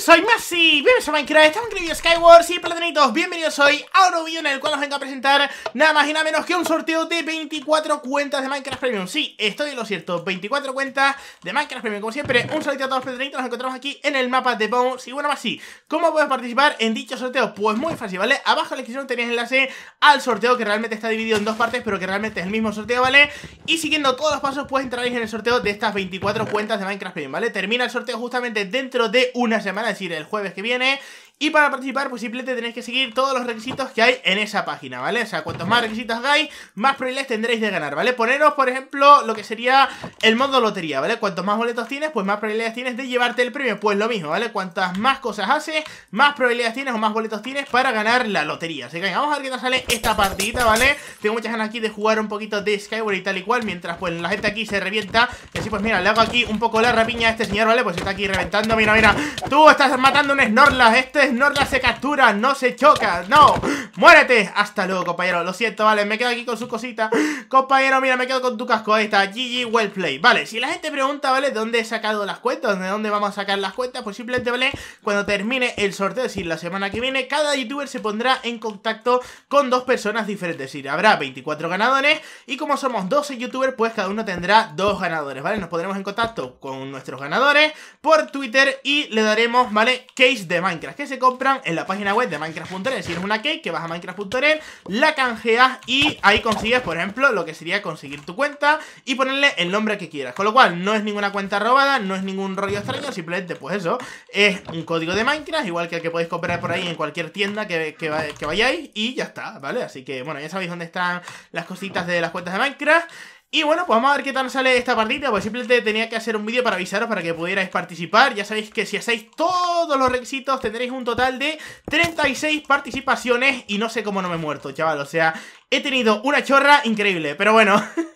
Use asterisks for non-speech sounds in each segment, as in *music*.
soy Masi, bienvenidos a Minecraft, estamos en Creepy Skywars Y platanitos, bienvenidos hoy a un vídeo en el cual os vengo a presentar nada más y nada menos que un sorteo de 24 cuentas de Minecraft Premium Sí, estoy en lo cierto, 24 cuentas de Minecraft Premium, como siempre, un saludo a todos los platanitos, nos encontramos aquí en el mapa de Bones Y bueno, Masi, ¿cómo puedes participar en dicho sorteo? Pues muy fácil, ¿vale? Abajo en la descripción tenéis enlace al sorteo que realmente está dividido en dos partes, pero que realmente es el mismo sorteo, ¿vale? Y siguiendo todos los pasos, pues entraréis en el sorteo de estas 24 cuentas de Minecraft Premium, ¿vale? Termina el sorteo justamente dentro de una semana decir, el jueves que viene. Y para participar, pues simplemente tenéis que seguir todos los requisitos que hay en esa página, ¿vale? O sea, cuantos más requisitos hagáis, más probabilidades tendréis de ganar, ¿vale? Poneros, por ejemplo, lo que sería el modo lotería, ¿vale? Cuantos más boletos tienes, pues más probabilidades tienes de llevarte el premio. Pues lo mismo, ¿vale? Cuantas más cosas haces, más probabilidades tienes o más boletos tienes para ganar la lotería. Así que vamos a ver qué nos sale esta partidita, ¿vale? Tengo muchas ganas aquí de jugar un poquito de Skyward y tal y cual, mientras pues la gente aquí se revienta. Que así, pues mira, le hago aquí un poco la rapiña a este señor, ¿vale? Pues está aquí reventando, mira, mira. Tú estás matando un Snorlax, este Snorlax se captura, no se choca, no ¡Muérete! Hasta luego, compañero Lo siento, vale, me quedo aquí con sus cositas Compañero, mira, me quedo con tu casco, Esta está GG, well Vale, si la gente pregunta, ¿vale? dónde he sacado las cuentas? ¿De dónde vamos a sacar las cuentas? Pues simplemente, ¿vale? Cuando termine el sorteo, es decir, la semana que viene Cada youtuber se pondrá en contacto con dos personas diferentes Es decir, habrá 24 ganadores Y como somos 12 youtubers, pues cada uno tendrá dos ganadores, ¿vale? Nos pondremos en contacto con nuestros ganadores por Twitter y le daremos, ¿vale? Case de Minecraft, que se compran en la página web de Minecraft.net. Si eres una cake, que vas a Minecraft.net, la canjeas y ahí consigues, por ejemplo, lo que sería conseguir tu cuenta y ponerle el nombre que quieras. Con lo cual, no es ninguna cuenta robada, no es ningún rollo extraño, simplemente, pues eso, es un código de Minecraft, igual que el que podéis comprar por ahí en cualquier tienda que, que, que vayáis y ya está, ¿vale? Así que, bueno, ya sabéis dónde están las cositas de las cuentas de Minecraft. Y bueno, pues vamos a ver qué tal sale esta partida, pues simplemente tenía que hacer un vídeo para avisaros para que pudierais participar. Ya sabéis que si hacéis todos los requisitos tendréis un total de 36 participaciones y no sé cómo no me he muerto, chaval. O sea, he tenido una chorra increíble, pero bueno... *laughs*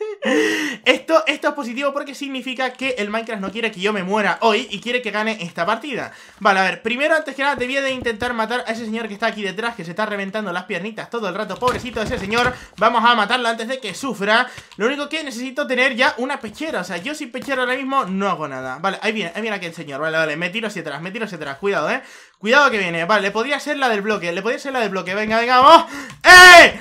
Esto, esto es positivo porque significa que el Minecraft no quiere que yo me muera hoy y quiere que gane esta partida. Vale, a ver, primero, antes que nada, debía de intentar matar a ese señor que está aquí detrás, que se está reventando las piernitas todo el rato. Pobrecito ese señor, vamos a matarlo antes de que sufra. Lo único que necesito tener ya una pechera, o sea, yo sin pechera ahora mismo no hago nada. Vale, ahí viene, ahí viene aquel señor, vale, vale, me tiro hacia atrás, me tiro hacia atrás, cuidado, eh. Cuidado que viene, vale, le podría ser la del bloque, le podría ser la del bloque, venga, venga, vamos ¡Eh!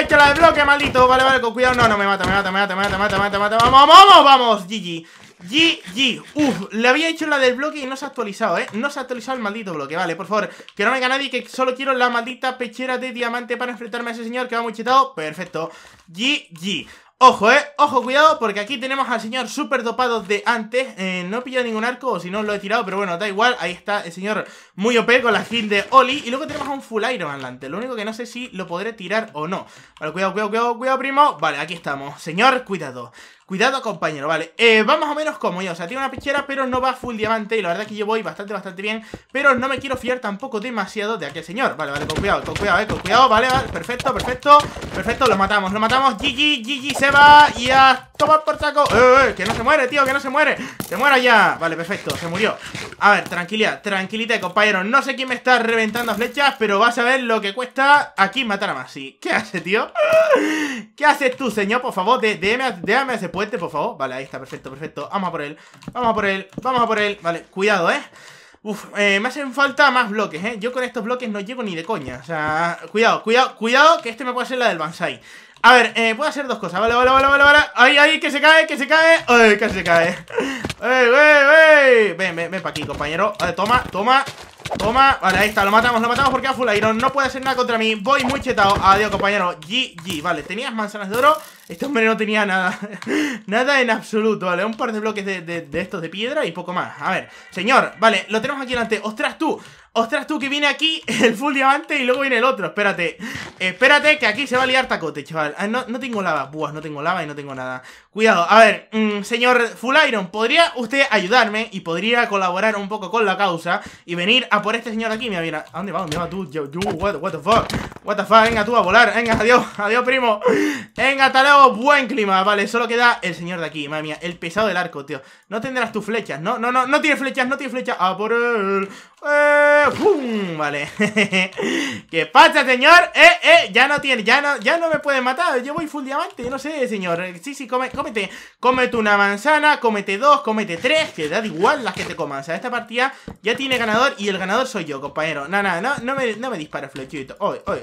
hecho la del bloque, maldito! Vale, vale, con cuidado. No, no, me mata, me mata, me mata, me mata, me mata, me mata. mata. ¡Vamos, vamos, vamos! GG. GG, uff, le había hecho la del bloque y no se ha actualizado, ¿eh? No se ha actualizado el maldito bloque, vale, por favor Que no venga nadie, que solo quiero la maldita pechera de diamante para enfrentarme a ese señor que va muy chetado Perfecto, GG Ojo, eh, ojo, cuidado, porque aquí tenemos al señor super dopado de antes eh, No he pillado ningún arco, o si no lo he tirado, pero bueno, da igual Ahí está el señor muy OP con la skin de Oli Y luego tenemos a un full iron adelante Lo único que no sé si lo podré tirar o no Vale, cuidado, cuidado, cuidado, cuidado, primo Vale, aquí estamos, señor, cuidado Cuidado, compañero, vale eh, Va más o menos como yo, o sea, tiene una pichera Pero no va full diamante y la verdad que yo voy bastante, bastante bien Pero no me quiero fiar tampoco demasiado de aquel señor Vale, vale, con cuidado, con cuidado, eh, con cuidado Vale, vale, perfecto, perfecto, perfecto Lo matamos, lo matamos, GG, GG se va Y a tomar por saco, eh, eh, que no se muere, tío, que no se muere Se muera ya, vale, perfecto, se murió a ver, tranquilidad, tranquilidad, compañero. No sé quién me está reventando flechas, pero vas a ver lo que cuesta aquí matar a Masi. ¿Qué hace, tío? *laughs* ¿Qué haces tú, señor? Por favor, déjame, ese puente, por favor. Vale, ahí está, perfecto, perfecto. Vamos a por él, vamos a por él, vamos a por él. Vale, cuidado, ¿eh? Uf, eh, me hacen falta más bloques, ¿eh? Yo con estos bloques no llevo ni de coña. O sea, cuidado, cuidado, cuidado, que este me puede hacer la del Bansai. A ver, eh, puedo hacer dos cosas. Vale, vale, vale, vale, vale. ahí, ahí, que se cae, que se cae! ¡Ay, que se cae! ¡Ey, ey, ey! Ven, ven, ven para aquí, compañero. toma, toma. Toma, vale, ahí está, lo matamos, lo matamos porque a Full Iron no puede hacer nada contra mí Voy muy chetado, adiós compañero, GG Vale, tenías manzanas de oro, este hombre no tenía nada *laughs* Nada en absoluto, vale Un par de bloques de, estos de piedra y poco más A ver, señor, vale, lo tenemos aquí delante Ostras, tú, Ostras tú, que viene aquí *laughs* el full diamante y luego viene el otro Espérate, espérate que aquí se va a liar tacote, chaval ah, no, no, tengo lava, buah, no tengo lava y no tengo nada Cuidado, a ver, mm, señor Full Iron ¿Podría usted ayudarme y podría colaborar un poco con la causa? Y venir a por este señor aquí, mira, mira ¿A dónde va? ¿Dónde va tú? yo, what, what the fuck What the fuck, venga tú a volar Venga, adiós, *laughs* adiós primo Venga, hasta buen clima Vale, solo queda el señor de aquí, madre mía El pesado del arco, tío No tendrás tus flechas, no, no, no, no tiene flechas, no tiene flechas A ah, por él eh, ¡Pum! Vale *laughs* ¿Qué pasa, señor? Eh, eh, ya no tiene, ya no, ya no me puede matar Yo voy full diamante, no sé, señor Sí, sí, come, cómete, cómete una manzana Cómete dos, cómete tres Que da igual las que te coman, o sea, esta partida Ya tiene ganador y el ganador soy yo, compañero No, no, no, no me, no flechito hoy, oye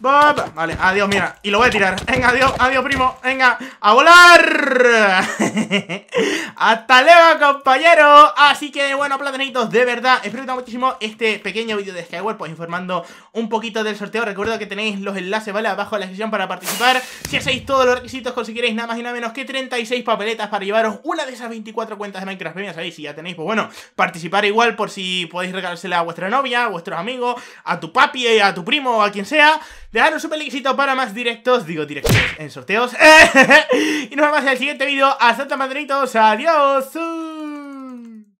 Vale, adiós, mira. Y lo voy a tirar. Venga, adiós, adiós, primo. Venga, a volar. *laughs* Hasta luego, compañero. Así que, bueno, platanitos, de verdad. Espero que muchísimo este pequeño vídeo de Skyward, pues informando un poquito del sorteo. Recuerdo que tenéis los enlaces, ¿vale? Abajo en la descripción para participar. Si hacéis todos los requisitos, conseguiréis nada más y nada menos que 36 papeletas para llevaros una de esas 24 cuentas de Minecraft Premium. Sabéis, si ya tenéis, pues bueno, participar igual por si podéis regalársela a vuestra novia, a vuestros amigos, a tu papi, a tu primo, a quien sea. Dejaros un pelicito para más directos, digo directos en sorteos. *laughs* Eh, y nos vemos en el siguiente vídeo. Hasta tan adiós.